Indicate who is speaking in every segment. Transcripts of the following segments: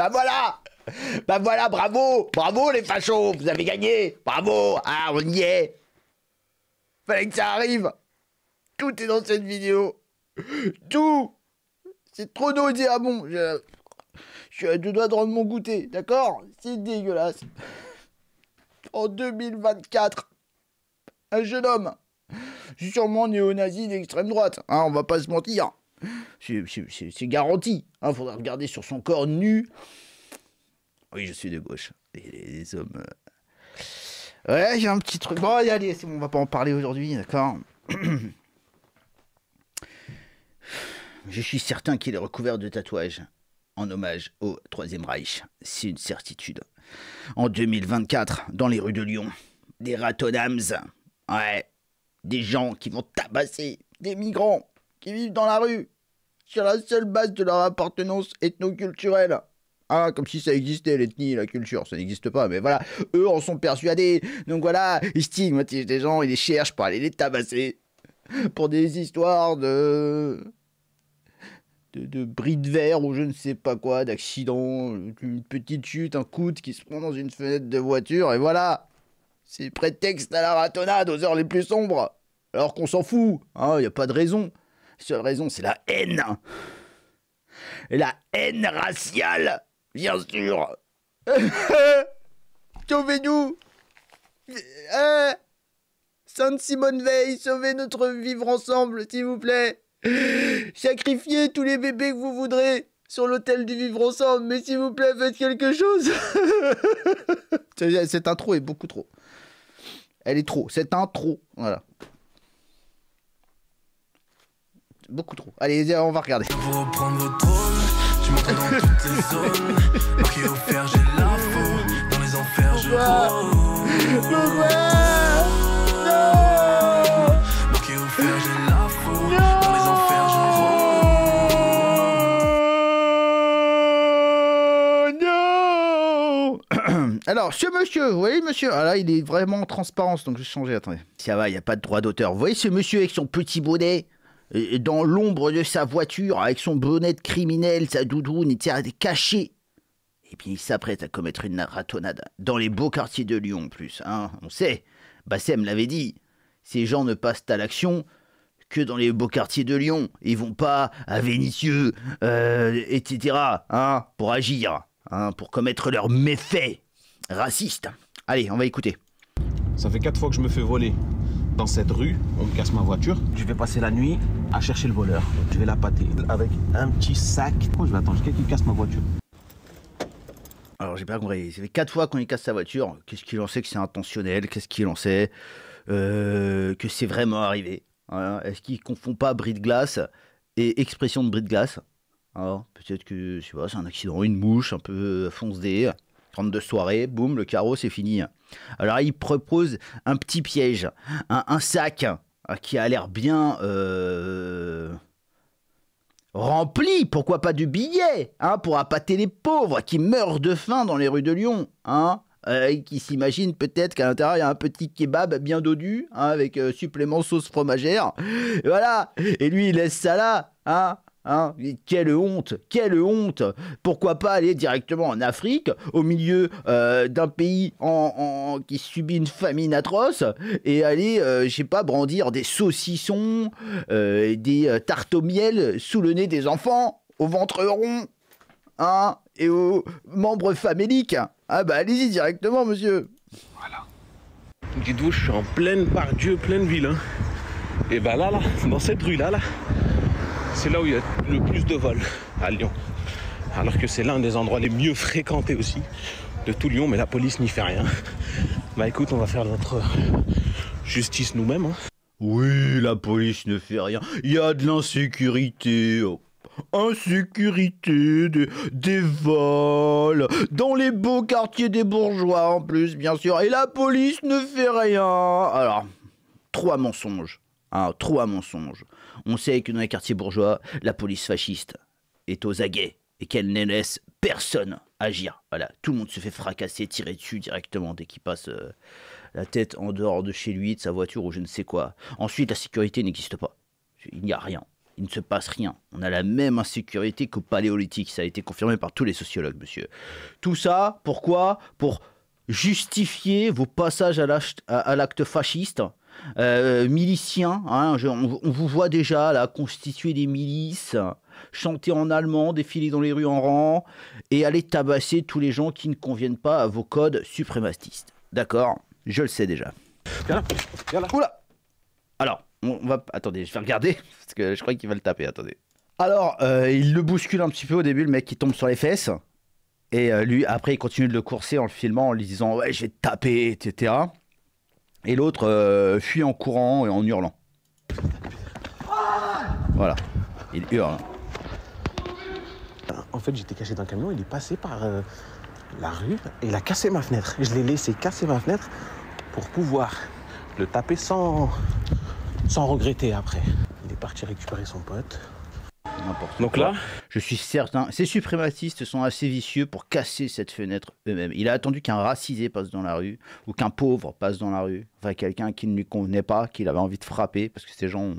Speaker 1: Bah voilà Bah voilà, bravo Bravo les fachos Vous avez gagné Bravo Ah, on y est Fallait que ça arrive Tout est dans cette vidéo Tout C'est trop ah bon Je... Je suis à deux doigts de rendre mon goûter, d'accord C'est dégueulasse En 2024, un jeune homme, sûrement néo-nazi d'extrême droite, hein, on va pas se mentir c'est garanti. Il hein, faudra regarder sur son corps nu. Oui, je suis de gauche. les, hommes. Euh. Ouais, j'ai un petit truc. Bon, allez, allez, bon, on va pas en parler aujourd'hui, d'accord Je suis certain qu'il est recouvert de tatouages en hommage au Troisième Reich. C'est une certitude. En 2024, dans les rues de Lyon, des ratonams, ouais, des gens qui vont tabasser des migrants qui vivent dans la rue, sur la seule base de leur appartenance ethnoculturelle. Ah, comme si ça existait, l'ethnie, la culture, ça n'existe pas, mais voilà, eux en sont persuadés. Donc voilà, ils stigmatisent des gens, ils les cherchent pour aller les tabasser. Pour des histoires de... De, bris de verre ou je ne sais pas quoi, d'accident, une petite chute, un coude qui se prend dans une fenêtre de voiture, et voilà. C'est prétexte à la ratonnade aux heures les plus sombres. Alors qu'on s'en fout, il hein, n'y a pas de raison seule raison, c'est la haine. La haine raciale, bien sûr. Sauvez-nous. Ah. Sainte Simone Veil, sauvez notre vivre ensemble, s'il vous plaît. Sacrifiez tous les bébés que vous voudrez sur l'autel du vivre ensemble, mais s'il vous plaît, faites quelque chose. Cette intro est beaucoup trop. Elle est trop. C'est un trop. Voilà beaucoup trop. Allez, on va regarder. Pour
Speaker 2: reprendre votre trône, tu m'entends dans toutes les zones. Marqué au fer, j'ai l'info. Dans les enfers, je rôde. Pourquoi Non Marqué au fer, j'ai l'info. Dans
Speaker 1: les enfers, je Alors, ce monsieur, vous voyez, monsieur, ah là, il est vraiment en transparence, donc je vais changer, attendez. Ça va, il n'y a pas de droit d'auteur. Vous voyez ce monsieur avec son petit bonnet dans l'ombre de sa voiture, avec son bonnet de criminel, sa doudoune, etc., caché. Et puis il s'apprête à commettre une ratonnade. Dans les beaux quartiers de Lyon, en plus. Hein. On sait, Bassem l'avait dit, ces gens ne passent à l'action que dans les beaux quartiers de Lyon. Ils vont pas à Vénitieux, etc., euh, hein, pour agir, hein, pour commettre leurs méfaits racistes. Allez, on va écouter.
Speaker 2: Ça fait quatre fois que je me fais voler dans cette rue, on me casse ma voiture. Je vais passer la nuit à chercher le voleur. Je vais la pâter avec un petit sac. Oh, je vais attendre quelqu'un qui casse ma voiture.
Speaker 1: Alors j'ai pas compris, C'est fait quatre fois qu'on lui casse sa voiture. Qu'est-ce qu'il en sait que c'est intentionnel Qu'est-ce qu'il en sait euh, Que c'est vraiment arrivé hein? Est-ce qu'il confond pas bris de glace et expression de bris de glace Alors Peut-être que, je sais c'est un accident, une mouche, un peu foncedée. 32 soirées, boum, le carreau, c'est fini. Alors il propose un petit piège, un, sac euh, qui a l'air bien euh, rempli, pourquoi pas du billet, hein, pour appâter les pauvres qui meurent de faim dans les rues de Lyon, hein, euh, qui s'imaginent peut-être qu'à l'intérieur il y a un petit kebab bien dodu, hein, avec supplément sauce fromagère. voilà, et lui il laisse ça là, hein, Hein. quelle honte, quelle honte Pourquoi pas aller directement en Afrique, au milieu euh, d'un pays qui subit une famine atroce, et aller, euh, je sais pas, brandir des saucissons, euh, des tartes au miel sous le nez des enfants, au ventre rond, hein, et aux membres faméliques Ah bah allez-y directement, monsieur Voilà.
Speaker 2: Dites-vous, je suis en pleine par Dieu, pleine ville. Hein. Et bah là, là, dans cette rue-là, là c'est là où il y a le plus de vols à Lyon. Alors que c'est l'un des endroits les mieux fréquentés aussi de tout Lyon, mais la police n'y fait rien. Bah écoute, on va faire notre justice nous-mêmes. Hein. Oui, la police ne fait rien. Il y a de l'insécurité. insécurité, des, vols,
Speaker 1: dans les beaux quartiers des bourgeois en plus, bien sûr. Et la police ne fait rien. Alors, trois mensonges. Hein, trois mensonges. On sait que dans les quartiers bourgeois, la police fasciste est aux aguets et qu'elle ne laisse personne agir. Voilà, tout le monde se fait fracasser, tirer dessus directement dès qu'il passe euh, la tête en dehors de chez lui, de sa voiture ou je ne sais quoi. Ensuite, la sécurité n'existe pas. Il n'y a rien. Il ne se passe rien. On a la même insécurité qu'au paléolithique. Ça a été confirmé par tous les sociologues, monsieur. Tout ça, pourquoi Pour justifier vos passages à l'acte fasciste euh, miliciens. Hein, on, vous voit déjà là constituer des milices, chanter en allemand, défiler dans les rues en rang et aller tabasser tous les gens qui ne conviennent pas à vos codes suprématistes. D'accord Je le sais déjà. Alors, on va. Attendez, je vais regarder parce que je crois qu'il va le taper. Attendez. Alors, euh, il le bouscule un petit peu au début, le mec qui tombe sur les fesses. Et euh, lui, après, il continue de le courser en le filmant, en lui disant Ouais, je vais te taper, etc et l'autre euh, fuit en courant et en hurlant. Voilà, il hurle.
Speaker 2: En fait, j'étais caché dans le camion, il est passé par euh, la rue et il a cassé ma fenêtre. Je l'ai laissé casser ma fenêtre pour pouvoir le taper sans, sans regretter après. Il est parti récupérer son pote.
Speaker 1: Donc là Je suis certain, ces suprématistes sont assez vicieux pour casser cette fenêtre eux-mêmes. Il a attendu qu'un racisé passe dans la rue, ou qu'un pauvre passe dans la rue, enfin quelqu'un qui ne lui convenait pas, qu'il avait envie de frapper, parce que ces gens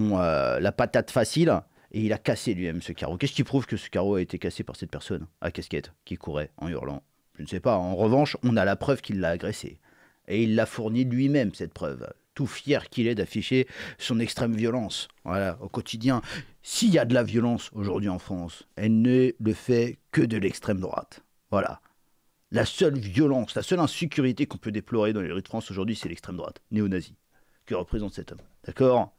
Speaker 1: ont, euh, la patate facile. Et il a cassé lui-même ce carreau. Qu'est-ce qui prouve que ce carreau a été cassé par cette personne à casquette qui courait en hurlant Je ne sais pas. En revanche, on a la preuve qu'il l'a agressé. Et il l'a fourni lui-même, cette preuve tout fier qu'il est d'afficher son extrême violence voilà, au quotidien. S'il y a de la violence aujourd'hui en France, elle ne le fait que de l'extrême droite. Voilà. La seule violence, la seule insécurité qu'on peut déplorer dans les rues de France aujourd'hui, c'est l'extrême droite, néo-nazie, que représente cet homme. D'accord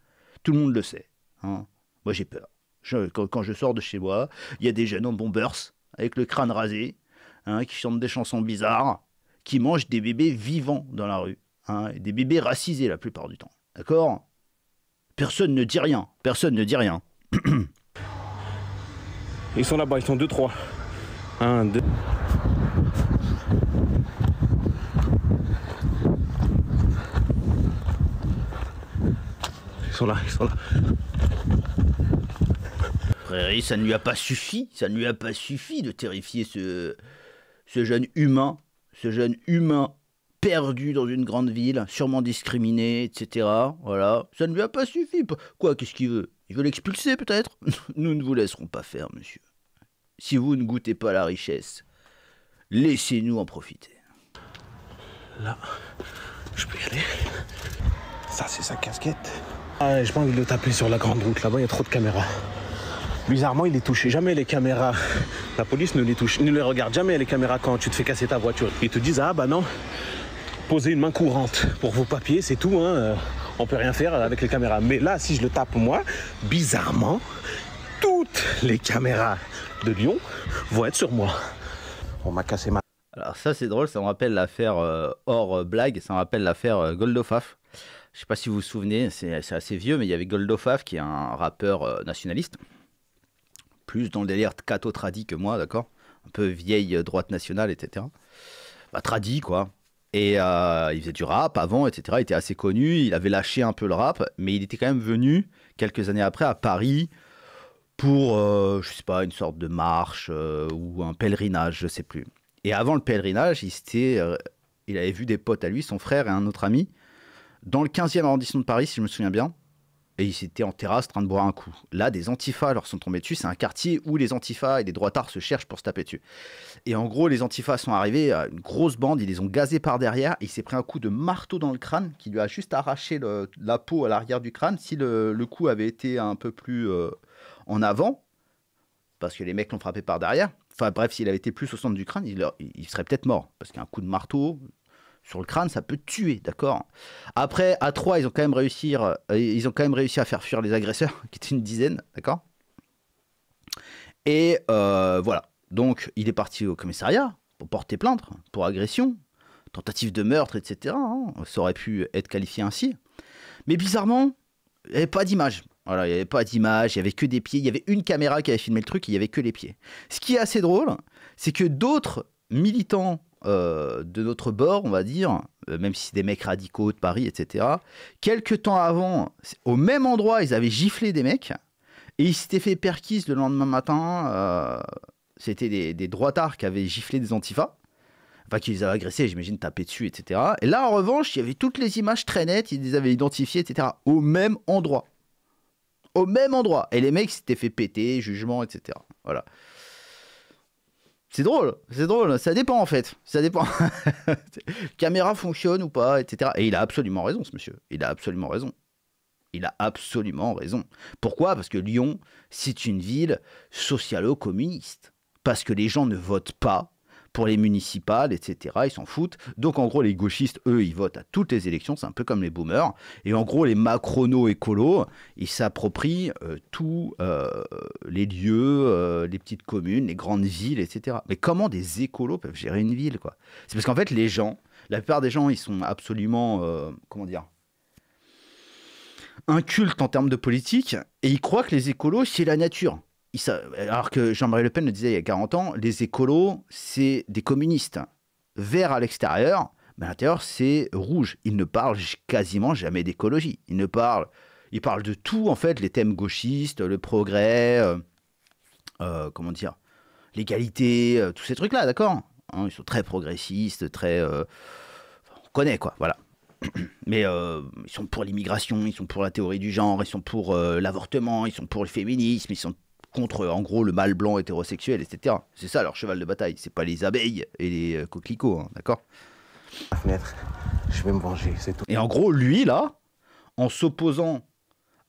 Speaker 1: Tout le monde le sait. Hein. moi, j'ai peur. quand, je sors de chez moi, il y a des jeunes en bombers, avec le crâne rasé, hein, qui chantent des chansons bizarres, qui mangent des bébés vivants dans la rue. Hein, des bébés racisés la plupart du temps. D'accord Personne ne dit rien, personne ne dit rien. ils
Speaker 2: sont là-bas, ils sont deux, trois. 1, deux. Ils sont là, ils sont là.
Speaker 1: Frère, ça ne lui a pas suffi, ça ne lui a pas suffi de terrifier ce jeune humain, ce jeune humain perdu dans une grande ville, sûrement discriminé, etc. Voilà, ça ne lui a pas suffi. Quoi, qu'est-ce qu'il veut Il veut l'expulser peut-être Nous ne vous laisserons pas faire, monsieur. Si vous ne goûtez pas la richesse, laissez-nous en profiter.
Speaker 2: Là, je peux y aller. Ça, c'est sa casquette. Ah, je pense envie de taper sur la grande route. Là-bas, il y a trop de caméras. Bizarrement, il est touché jamais les caméras. La police ne les touche, ne les regarde jamais les caméras quand tu te fais casser ta voiture. Ils te disent ah bah non, poser une main courante pour vos papiers, c'est tout. Hein. Euh, on peut rien faire avec les caméras. Mais là, si je le tape moi, bizarrement, toutes les caméras de Lyon vont être sur moi. On m'a cassé ma. Alors ça c'est drôle, ça me
Speaker 1: rappelle l'affaire euh, hors euh, blague, ça me rappelle l'affaire Goldofaf. Je sais pas si vous vous souvenez, c'est assez vieux, mais il y avait Goldofaf qui est un rappeur nationaliste, plus dans le délire cato tradit que moi, d'accord, un peu vieille droite nationale, etc. Bah quoi, et euh, il faisait du rap avant, etc. Il était assez connu, il avait lâché un peu le rap, mais il était quand même venu quelques années après à Paris pour, euh, je sais pas, une sorte de marche euh, ou un pèlerinage, je sais plus. Et avant le pèlerinage, il, il avait vu des potes à lui, son frère et un autre ami, dans le 15e arrondissement de Paris, si je me souviens bien et ils étaient en terrasse en train de boire un coup. Là, des antifas leur sont tombés dessus. C'est un quartier où les antifas et les droitards se cherchent pour se taper dessus. Et en gros, les antifas sont arrivés, à une grosse bande, ils les ont gazés par derrière. Et il s'est pris un coup de marteau dans le crâne qui lui a juste arraché la peau à l'arrière du crâne. Si le, coup avait été un peu plus euh, en avant, parce que les mecs l'ont frappé par derrière. Enfin bref, s'il avait été plus au centre du crâne, il, il serait peut-être mort. Parce qu'un coup de marteau, sur le crâne, ça peut tuer, d'accord Après, à 3, ils ont, quand même réussi, euh, ils ont quand même réussi à faire fuir les agresseurs, qui étaient une dizaine, d'accord Et euh, voilà. Donc, il est parti au commissariat pour porter plainte, pour agression, tentative de meurtre, etc. Hein. ça aurait pu être qualifié ainsi. Mais bizarrement, il n'y avait pas d'image. Voilà, il n'y avait pas d'image, il n'y avait que des pieds. Il y avait une caméra qui avait filmé le truc, il n'y avait que les pieds. Ce qui est assez drôle, c'est que d'autres militants euh, de notre bord, on va dire, euh, même si c'est des mecs radicaux de Paris, etc. Quelques temps avant, au même endroit, ils avaient giflé des mecs et ils s'étaient fait perquise le lendemain matin. Euh, c'était des, des droitards qui avaient giflé des antifas. Enfin, qui les avaient agressés, j'imagine, tapés dessus, etc. Et là, en revanche, il y avait toutes les images très nettes, ils les avaient identifiées, etc. Au même endroit. Au même endroit. Et les mecs s'étaient fait péter, jugement, etc. Voilà. C'est drôle, c'est drôle, ça dépend en fait, ça dépend. Caméra fonctionne ou pas, etc. Et il a absolument raison ce monsieur, il a absolument raison. Il a absolument raison. Pourquoi Parce que Lyon, c'est une ville socialo-communiste. Parce que les gens ne votent pas pour les municipales, etc., ils s'en foutent. Donc en gros, les gauchistes, eux, ils votent à toutes les élections, c'est un peu comme les boomers. Et en gros, les macrono-écolos, ils s'approprient euh, tous euh, les lieux, euh, les petites communes, les grandes villes, etc. Mais comment des écolos peuvent gérer une ville, quoi C'est parce qu'en fait, les gens, la plupart des gens, ils sont absolument, comment dire, incultes en termes de politique, et ils croient que les écolos, c'est la nature alors que Jean-Marie Le Pen le disait il y a 40 ans, les écolos, c'est des communistes. Vert à l'extérieur, mais à l'intérieur, c'est rouge. Ils ne parlent quasiment jamais d'écologie. Ils ne parlent, ils parlent de tout, en fait, les thèmes gauchistes, le progrès, euh, euh, comment dire, l'égalité, euh, tous ces trucs-là, d'accord hein, Ils sont très progressistes, très... on connaît, quoi, voilà. Mais ils sont pour l'immigration, ils sont pour la théorie du genre, ils sont pour l'avortement, ils sont pour le féminisme, ils sont contre, en gros, le mâle blanc hétérosexuel, etc. C'est ça leur cheval de bataille, c'est pas les abeilles et les euh, coquelicots, hein, d'accord je vais me venger, c'est tout. Et en gros, lui, là, en s'opposant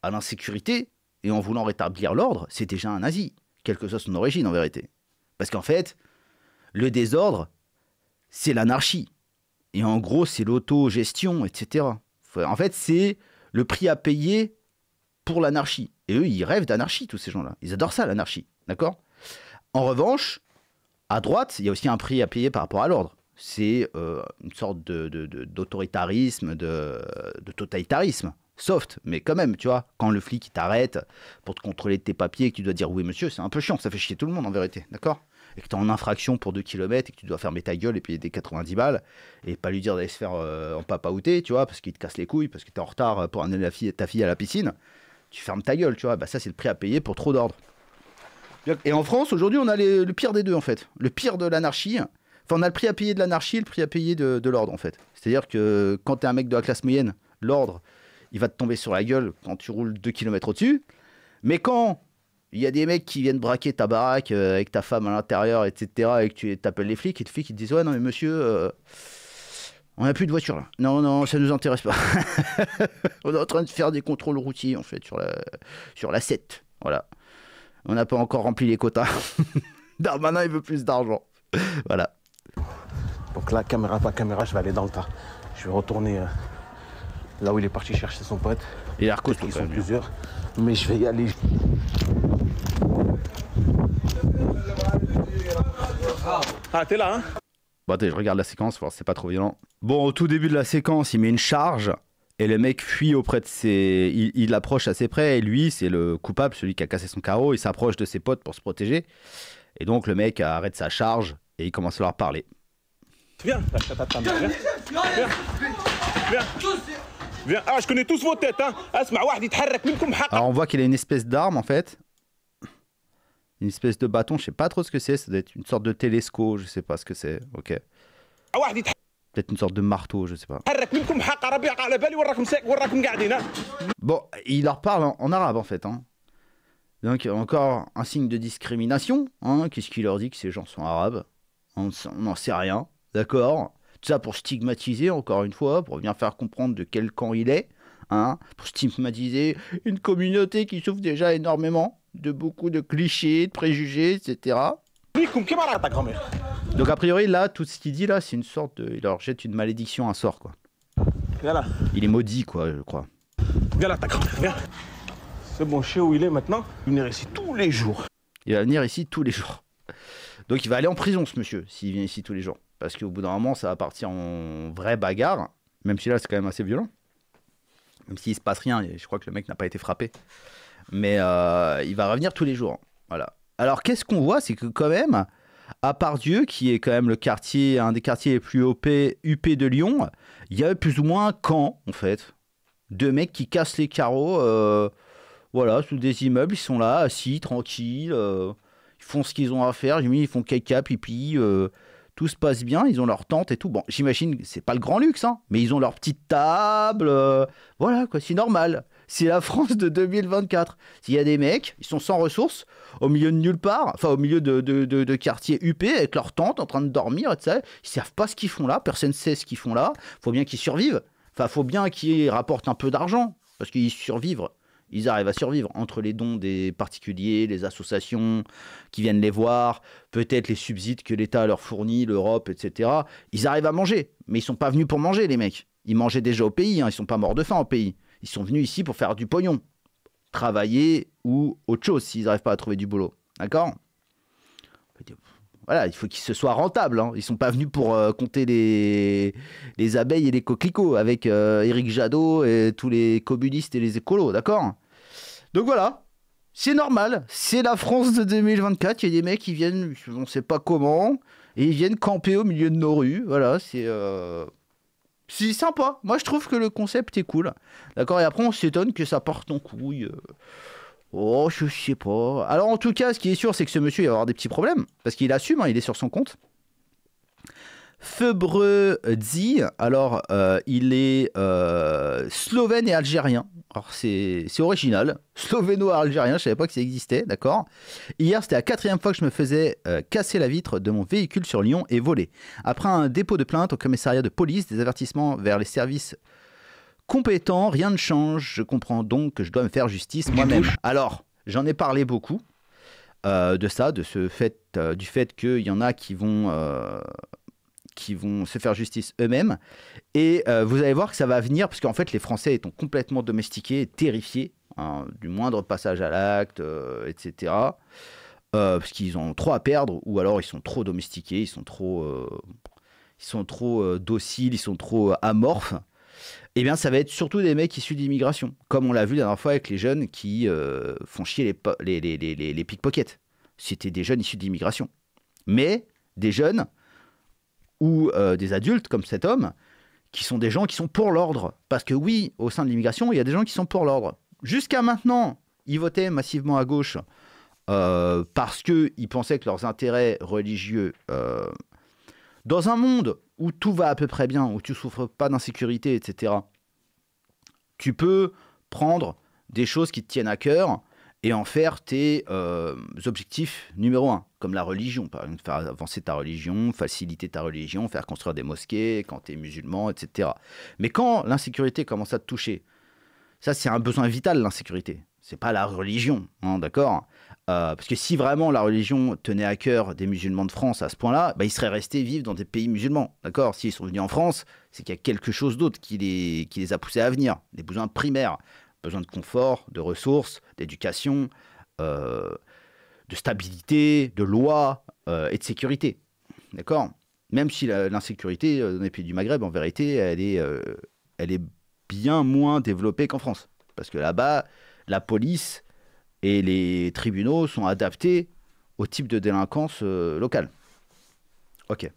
Speaker 1: à l'insécurité et en voulant rétablir l'ordre, c'est déjà un nazi, quelle que soit son origine en vérité. Parce qu'en fait, le désordre, c'est l'anarchie. Et en gros, c'est l'autogestion, etc. En fait, c'est le prix à payer pour l'anarchie. Et eux, ils rêvent d'anarchie, tous ces gens-là. Ils adorent ça, l'anarchie. D'accord En revanche, à droite, il y a aussi un prix à payer par rapport à l'ordre. C'est euh, une sorte d'autoritarisme, de, totalitarisme soft, mais quand même, tu vois, quand le flic t'arrête pour te contrôler tes papiers et que tu dois dire oui monsieur, c'est un peu chiant, ça fait chier tout le monde en vérité, d'accord Et que t'es en infraction pour 2 km et que tu dois fermer ta gueule et payer des 90 balles et pas lui dire d'aller se faire un euh, en papa tu vois, parce qu'il te casse les couilles, parce que t'es en retard pour amener la fille, ta fille à la piscine tu fermes ta gueule, tu vois. Bah, ça, c'est le prix à payer pour trop d'ordre. Et en France, aujourd'hui, on a le pire des deux, en fait. Le pire de l'anarchie. Enfin, on a le prix à payer de l'anarchie et le prix à payer de, de l'ordre, en fait. C'est-à-dire que quand tu es un mec de la classe moyenne, l'ordre, il va te tomber sur la gueule quand tu roules 2 km au-dessus. Mais quand il y a des mecs qui viennent braquer ta baraque euh, avec ta femme à l'intérieur, etc., et que tu t'appelles les flics, et les flics, ils te disent Ouais, non, mais monsieur. Euh, on n'a plus de voiture là. Non, non, ça ne nous intéresse pas. on est en train de faire des contrôles routiers en fait sur la, sur la 7. Voilà. On n'a pas encore rempli les quotas. Darmanin, il veut plus d'argent. voilà.
Speaker 2: Donc là, caméra pas caméra, je vais aller dans le tas. Je vais retourner euh, là où il est parti chercher son pote. Il a Ils sont plusieurs. Mais je vais y aller. Ah, t'es là, hein
Speaker 1: je regarde la séquence, voir c'est pas trop violent. Bon, au tout début de la séquence, il met une charge et le mec fuit auprès de ses. Il, l'approche approche assez près et lui, c'est le coupable, celui qui a cassé son carreau. Il s'approche de ses potes pour se protéger. Et donc, le mec arrête sa charge et il commence à leur parler.
Speaker 2: Viens, Viens. Viens. Viens. Viens. Ah, je connais tous vos têtes. Hein.
Speaker 1: Alors, on voit qu'il a une espèce d'arme en fait une espèce de bâton, je sais pas trop ce que c'est, ça doit être une sorte de télescope, je sais pas ce que c'est, ok. Peut-être une sorte de marteau, je sais pas. Bon, il leur parle en, arabe en fait. Hein. Donc encore un signe de discrimination. Hein. Qu'est-ce qu'il leur dit que ces gens sont arabes On n'en sait rien, d'accord Tout ça pour stigmatiser encore une fois, pour bien faire comprendre de quel camp il est. Hein. pour stigmatiser une communauté qui souffre déjà énormément de beaucoup de clichés, de préjugés, etc. Donc a priori là, tout ce qu'il dit là, c'est une sorte de... Il leur jette une malédiction, un sort quoi. Il est maudit quoi, je crois.
Speaker 2: C'est bon, chez où il est maintenant. Il va venir ici tous les jours. Il va venir ici
Speaker 1: tous les jours. Donc
Speaker 2: il va aller en prison
Speaker 1: ce monsieur, s'il vient ici tous les jours. Parce qu'au bout d'un moment, ça va partir en vraie bagarre. Même si là, c'est quand même assez violent. Même s'il se passe rien, je crois que le mec n'a pas été frappé. Mais euh, il va revenir tous les jours. Voilà. Alors qu'est-ce qu'on voit C'est que quand même, à part Dieu, qui est quand même le quartier, un des quartiers les plus OP, UP de Lyon, il y a plus ou moins un camp, en fait. Deux mecs qui cassent les carreaux, euh, voilà, sous des immeubles, ils sont là, assis, tranquilles, euh, ils font ce qu'ils ont à faire, ils font caca, pipi, tout se passe bien, ils ont leur tente et tout. Bon, j'imagine c'est pas le grand luxe, hein, mais ils ont leur petite table. Euh, voilà, quoi, c'est normal. C'est la France de 2024. S'il y a des mecs, ils sont sans ressources, au milieu de nulle part, enfin au milieu de, quartiers huppés, avec leur tente, en train de dormir, etc. Ils savent pas ce qu'ils font là, personne sait ce qu'ils font là. Faut bien qu'ils survivent. Enfin, faut bien qu'ils rapportent un peu d'argent, parce qu'ils survivent ils arrivent à survivre entre les dons des particuliers, les associations qui viennent les voir, peut-être les subsides que l'État leur fournit, l'Europe, etc. Ils arrivent à manger, mais ils sont pas venus pour manger, les mecs. Ils mangeaient déjà au pays, hein. ils sont pas morts de faim au pays. Ils sont venus ici pour faire du pognon, travailler ou autre chose s'ils n'arrivent pas à trouver du boulot. D'accord voilà, il faut qu'ils se soient rentables. Ils hein. Ils sont pas venus pour euh, compter les, les abeilles et les coquelicots avec Eric euh, Éric Jadot et tous les communistes et les écolos, d'accord Donc voilà, c'est normal. C'est la France de 2024. Il y a des mecs qui viennent, on sait pas comment, et ils viennent camper au milieu de nos rues. Voilà, c'est. Euh, c'est sympa. Moi, je trouve que le concept est cool. D'accord Et après, on s'étonne que ça porte en couille. Oh, je sais pas. Alors, en tout cas, ce qui est sûr, c'est que ce monsieur, il va avoir des petits problèmes. Parce qu'il assume, hein, il est sur son compte. dit alors, euh, il est euh, slovène et algérien. Alors, c'est original. Slovéno-algérien, je savais pas que ça existait, d'accord Hier, c'était la quatrième fois que je me faisais euh, casser la vitre de mon véhicule sur Lyon et voler. Après un dépôt de plainte au commissariat de police, des avertissements vers les services compétent, rien ne change. Je comprends donc que je dois me faire justice moi-même. Alors, j'en ai parlé beaucoup euh, de ça, de ce fait, euh, du fait qu'il y en a qui vont, euh, qui vont se faire justice eux-mêmes. Et vous allez voir que ça va venir, parce qu'en fait, les Français étant complètement domestiqués, terrifiés hein, du moindre passage à l'acte, etc. parce qu'ils ont trop à perdre, ou alors ils sont trop domestiqués, ils sont trop, ils sont trop dociles, ils sont trop amorphes eh bien, ça va être surtout des mecs issus d'immigration, comme on l'a vu la dernière fois avec les jeunes qui euh, font chier les, les, pickpockets. C'était des jeunes issus d'immigration. Mais des jeunes ou euh, des adultes comme cet homme qui sont des gens qui sont pour l'ordre. Parce que oui, au sein de l'immigration, il y a des gens qui sont pour l'ordre. Jusqu'à maintenant, ils votaient massivement à gauche euh, parce qu'ils pensaient que leurs intérêts religieux dans un monde où tout va à peu près bien, où tu souffres pas d'insécurité, etc., tu peux prendre des choses qui te tiennent à cœur et en faire tes euh, objectifs numéro un, comme la religion, par exemple, faire avancer ta religion, faciliter ta religion, faire construire des mosquées quand tu es musulman, etc. Mais quand l'insécurité commence à te toucher, ça c'est un besoin vital, l'insécurité. C'est pas la religion, hein, d'accord euh, parce que si vraiment la religion tenait à cœur des musulmans de France à ce point-là, bah, ils seraient restés vivre dans des pays musulmans. D'accord S'ils sont venus en France, c'est qu'il y a quelque chose d'autre qui les, qui les a poussés à venir. Des besoins primaires. Besoin de confort, de ressources, d'éducation, euh, de stabilité, de loi euh, et de sécurité. D'accord Même si l'insécurité dans les pays du Maghreb, en vérité, elle est, elle est bien moins développée qu'en France. Parce que là-bas, la police et les tribunaux sont adaptés au type de délinquance euh, locale. Ok.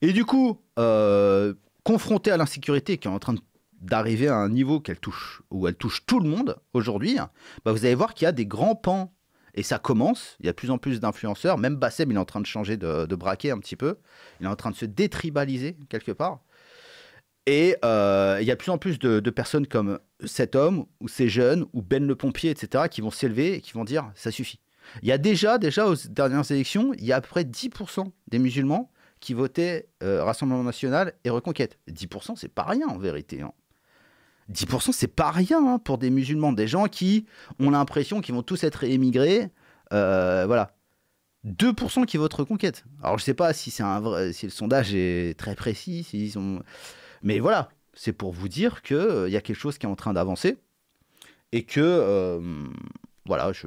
Speaker 1: Et du coup, euh, confronté à l'insécurité qui est en train d'arriver à un niveau qu'elle touche, où elle touche tout le monde aujourd'hui, bah, vous allez voir qu'il y a des grands pans. Et ça commence, il y a de plus en plus d'influenceurs, même Bassem, il est en train de changer de, de, braquet un petit peu, il est en train de se détribaliser quelque part. Et euh, il y a de plus en plus de, de personnes comme cet homme ou ces jeunes ou Ben le pompier, etc., qui vont s'élever et qui vont dire ça suffit. Il y a déjà, déjà aux dernières élections, il y a à peu près 10% des musulmans qui votaient euh, Rassemblement National et Reconquête. 10%, c'est pas rien en vérité. 10%, hein. c'est pas rien hein, pour des musulmans, des gens qui ont l'impression qu'ils vont tous être émigrés. Euh, voilà. 2% qui votent Reconquête. Alors je sais pas si c'est un vrai, si le sondage est très précis, s'ils mais voilà, c'est pour vous dire qu'il euh, y a quelque chose qui est en train d'avancer et que, euh, voilà, je,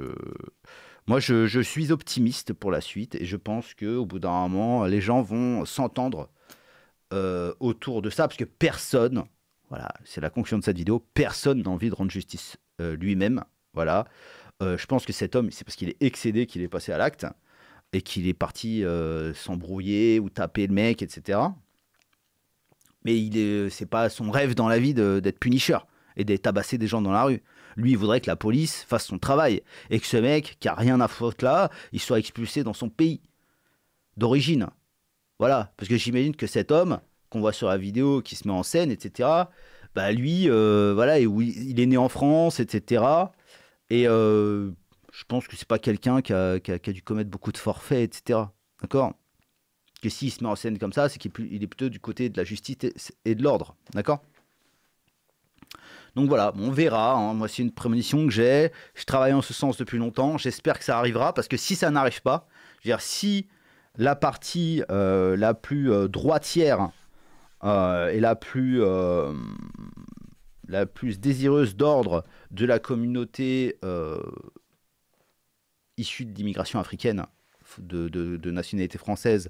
Speaker 1: moi, je, suis optimiste pour la suite et je pense qu'au bout d'un moment, les gens vont s'entendre euh, autour de ça parce que personne, voilà, c'est la conclusion de cette vidéo, personne n'a envie de rendre justice lui-même, voilà. je pense que cet homme, c'est parce qu'il est excédé qu'il est passé à l'acte et qu'il est parti s'embrouiller ou taper le mec, etc mais il n'est euh, c'est pas son rêve dans la vie d'être punisseur et d'être tabasser des gens dans la rue. Lui, il voudrait que la police fasse son travail et que ce mec qui a rien à foutre là, il soit expulsé dans son pays d'origine. Voilà, parce que j'imagine que cet homme qu'on voit sur la vidéo, qui se met en scène, etc. Bah lui, euh, voilà, et oui, il est né en France, etc. Et euh, je pense que c'est pas quelqu'un qui a, qui a dû commettre beaucoup de forfaits, etc. D'accord s'il se met en scène comme ça, c'est qu'il est plutôt du côté de la justice et de l'ordre. D'accord donc voilà, on verra. Hein. Moi, c'est une prémonition que j'ai. Je travaille en ce sens depuis longtemps. J'espère que ça arrivera parce que si ça n'arrive pas, dire, si la partie euh, la plus euh, droitière euh, et la plus, la plus désireuse d'ordre de la communauté issue de l'immigration africaine de, nationalité française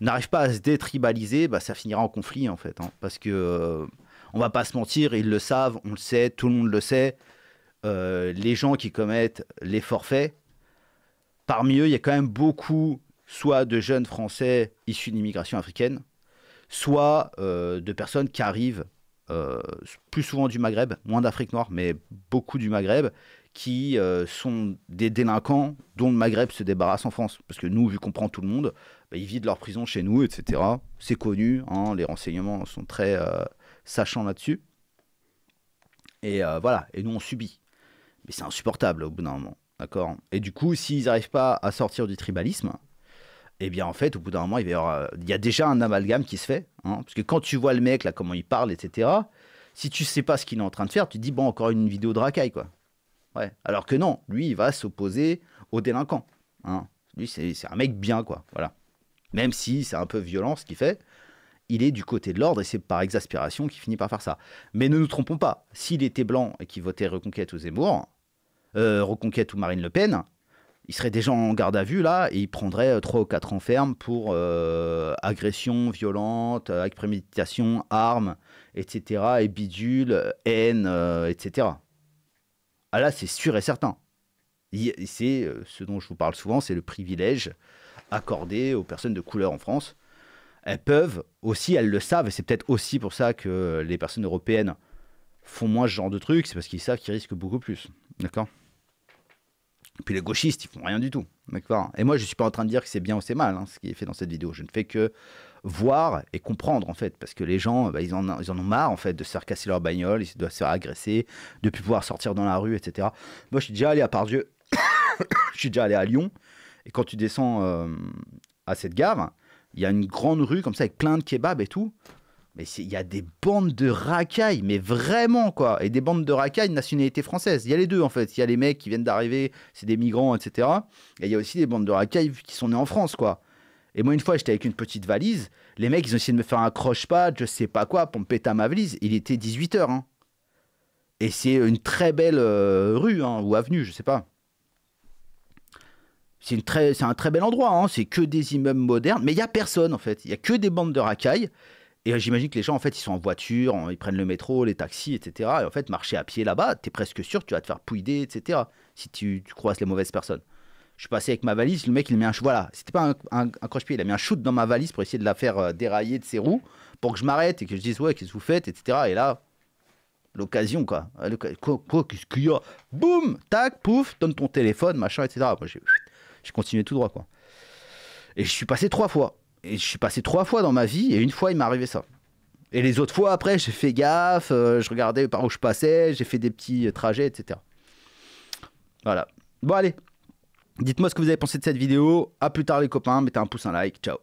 Speaker 1: n'arrive pas à se détribaliser, bah, ça finira en conflit en fait. Hein. parce que euh, on va pas se mentir, ils le savent, on le sait, tout le monde le sait. Euh, les gens qui commettent les forfaits, parmi eux, il y a quand même beaucoup, soit de jeunes Français issus d'immigration africaine, soit euh, de personnes qui arrivent plus souvent du Maghreb, moins d'Afrique noire, mais beaucoup du Maghreb, qui sont des délinquants dont le Maghreb se débarrasse en France. Parce que nous, vu qu'on prend tout le monde, bah, ils vident leur prison chez nous, etc. C'est connu, hein, les renseignements sont très euh, sachants là-dessus. Et euh, voilà, et nous on subit. Mais c'est insupportable au bout d'un moment, d'accord Et du coup, s'ils n'arrivent pas à sortir du tribalisme, eh bien en fait, au bout d'un moment, il, euh, y, a déjà un amalgame qui se fait. Hein. parce que quand tu vois le mec, là, comment il parle, etc., si tu ne sais pas ce qu'il est en train de faire, tu te dis, bon, encore une vidéo de racaille, quoi. Ouais. Alors que non, lui, il va s'opposer aux délinquants. Hein. Lui, c'est un mec bien, quoi. Voilà même si c'est un peu violent ce qu'il fait, il est du côté de l'ordre et c'est par exaspération qu'il finit par faire ça. Mais ne nous trompons pas, s'il était blanc et qu'il votait Reconquête ou Zemmour, euh, Reconquête ou Marine Le Pen, il serait déjà en garde à vue là et il prendrait 3 euh, ou 4 enfermes pour euh, agression violente, avec préméditation, armes, etc. et bidule, haine, etc. Ah là, c'est sûr et certain. C'est ce dont je vous parle souvent, c'est le privilège accordées aux personnes de couleur en France. Elles peuvent aussi, elles le savent, et c'est peut-être aussi pour ça que les personnes européennes font moins ce genre de trucs, c'est parce qu'ils savent qu'ils risquent beaucoup plus. D'accord Puis les gauchistes, ils font rien du tout. D'accord Et moi, je ne suis pas en train de dire que c'est bien ou c'est mal, hein, ce qui est fait dans cette vidéo. Je ne fais que voir et comprendre, en fait, parce que les gens, bah, ils, en, ils en ont marre, en fait, de se faire casser leur bagnole, ils doivent se faire agresser, de ne plus pouvoir sortir dans la rue, etc. Moi, je suis déjà allé à Pardieu, je suis déjà allé à Lyon, et quand tu descends euh, à cette gare, il y a une grande rue comme ça avec plein de kebabs et tout. Mais il y a des bandes de racailles, mais vraiment quoi. Et des bandes de racailles de nationalité française. Il y a les deux en fait. Il y a les mecs qui viennent d'arriver, c'est des migrants, etc. Et il y a aussi des bandes de racailles qui sont nées en France quoi. Et moi, une fois, j'étais avec une petite valise. Les mecs, ils ont essayé de me faire un croche-pas, je sais pas quoi, pour me péter à ma valise. Il était 18h. Hein. Et c'est une très belle euh, rue hein, ou avenue, je sais pas c'est un très bel endroit, hein. c'est que des immeubles modernes, mais il n'y a personne en fait, il n'y a que des bandes de racailles. Et euh, j'imagine que les gens, en fait, ils sont en voiture, ils prennent le métro, les taxis, etc. Et en fait, marcher à pied là-bas, tu es presque sûr tu vas te faire pouider, etc. Si tu, croises les mauvaises personnes. Je suis passé avec ma valise, le mec, il met un. Voilà, c'était pas un, un, croche-pied, il a mis un shoot dans ma valise pour essayer de la faire euh, dérailler de ses roues, pour que je m'arrête et que je dise, ouais, qu'est-ce que vous faites, etc. Et là, l'occasion, quoi. Quoi, qu'est-ce qu'il y a Boum Tac, pouf, donne ton téléphone, machin, etc. j'ai j'ai continué tout droit, quoi. Et je suis passé trois fois. Et je suis passé trois fois dans ma vie, et une fois, il m'est arrivé ça. Et les autres fois, après, j'ai fait gaffe, euh, je regardais par où je passais, j'ai fait des petits euh, trajets, etc. Voilà. Bon, allez. Dites-moi ce que vous avez pensé de cette vidéo. À plus tard, les copains. Mettez un pouce, un like. Ciao.